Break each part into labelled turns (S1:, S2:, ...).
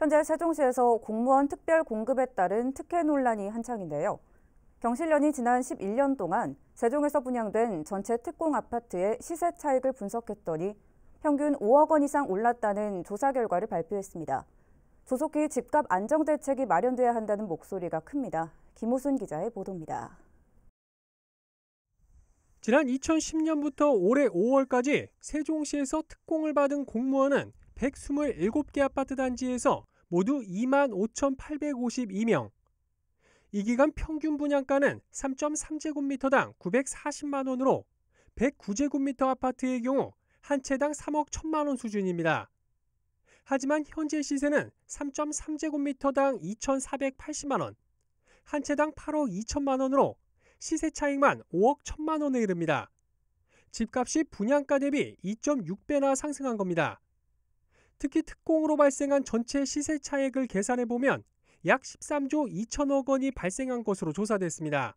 S1: 현재 세종시에서 공무원 특별 공급에 따른 특혜 논란이 한창인데요. 경실련이 지난 11년 동안 세종에서 분양된 전체 특공 아파트의 시세 차익을 분석했더니 평균 5억 원 이상 올랐다는 조사 결과를 발표했습니다. 조속히 집값 안정 대책이 마련돼야 한다는 목소리가 큽니다. 김호순 기자의 보도입니다.
S2: 지난 2010년부터 올해 5월까지 세종시에서 특공을 받은 공무원은 127개 아파트 단지에서 모두 25,852명. 이 기간 평균 분양가는 3.3제곱미터당 940만 원으로 109제곱미터 아파트의 경우 한 채당 3억 1천만 원 수준입니다. 하지만 현재 시세는 3.3제곱미터당 2,480만 원, 한 채당 8억 2천만 원으로 시세 차익만 5억 1천만 원에 이릅니다. 집값이 분양가 대비 2.6배나 상승한 겁니다. 특히 특공으로 발생한 전체 시세 차액을 계산해 보면 약 13조 2천억 원이 발생한 것으로 조사됐습니다.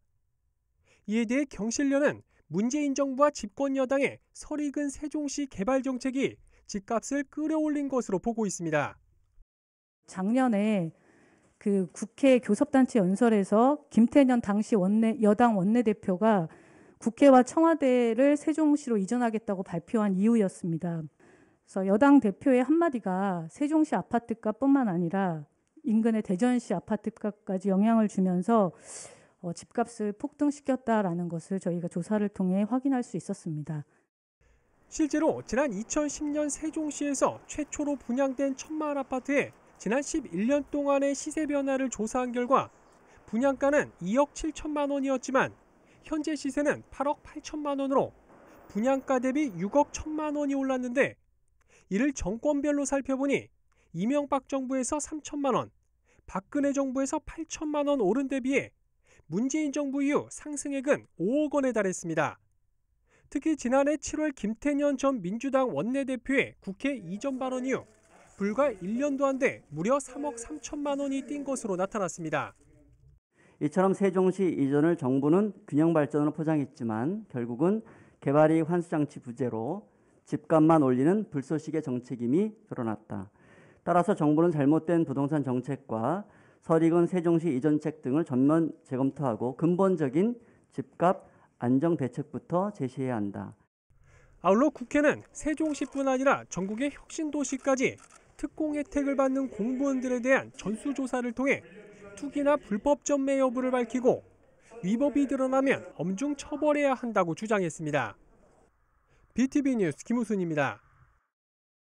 S2: 이에 대해 경실련은 문재인 정부와 집권 여당의 설익은 세종시 개발 정책이 집값을 끌어올린 것으로 보고 있습니다.
S3: 작년에 그 국회 교섭단체 연설에서 김태년 당시 원내 여당 원내대표가 국회와 청와대를 세종시로 이전하겠다고 발표한 이유였습니다. 그래서 여당 대표의 한마디가 세종시 아파트값뿐만 아니라 인근의 대전시 아파트값까지 영향을 주면서 어, 집값을 폭등시켰다라는 것을 저희가 조사를 통해 확인할 수 있었습니다.
S2: 실제로 지난 2010년 세종시에서 최초로 분양된 천마을 아파트에 지난 11년 동안의 시세 변화를 조사한 결과 분양가는 2억 7천만 원이었지만 현재 시세는 8억 8천만 원으로 분양가 대비 6억 1천만 원이 올랐는데 이를 정권별로 살펴보니 이명박 정부에서 3천만 원, 박근혜 정부에서 8천만 원 오른 대 비해 문재인 정부 이후 상승액은 5억 원에 달했습니다. 특히 지난해 7월 김태년 전 민주당 원내대표의 국회 이전 발언 이후 불과 1년도 안 돼 무려 3억 3천만 원이 뛴 것으로 나타났습니다.
S4: 이처럼 세종시 이전을 정부는 균형 발전으로 포장했지만 결국은 개발이 환수장치 부재로 집값만 올리는 불쏘시개 정책임이 드러났다. 따라서 정부는 잘못된 부동산 정책과 서리은 세종시 이전책 등을 전면 재검토하고 근본적인 집값 안정 대책부터 제시해야 한다.
S2: 아울러 국회는 세종시뿐 아니라 전국의 혁신도시까지 특공 혜택을 받는 공무원들에 대한 전수조사를 통해 투기나 불법 전매 여부를 밝히고 위법이 드러나면 엄중 처벌해야 한다고 주장했습니다. BTV 뉴스 김우순입니다.